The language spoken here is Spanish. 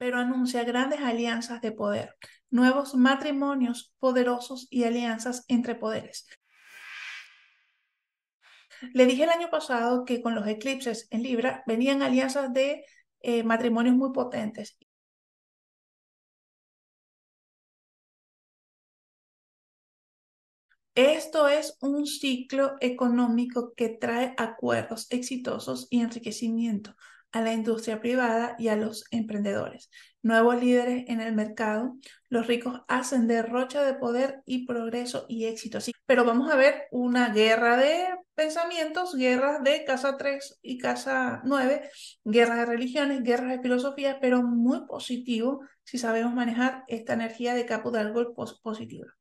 pero anuncia grandes alianzas de poder, nuevos matrimonios poderosos y alianzas entre poderes. Le dije el año pasado que con los eclipses en Libra venían alianzas de eh, matrimonios muy potentes. Esto es un ciclo económico que trae acuerdos exitosos y enriquecimiento, a la industria privada y a los emprendedores, nuevos líderes en el mercado. Los ricos hacen derrocha de poder y progreso y éxito. Sí, pero vamos a ver una guerra de pensamientos, guerras de casa 3 y casa 9, guerras de religiones, guerras de filosofía, pero muy positivo si sabemos manejar esta energía de Capo de algo positivo.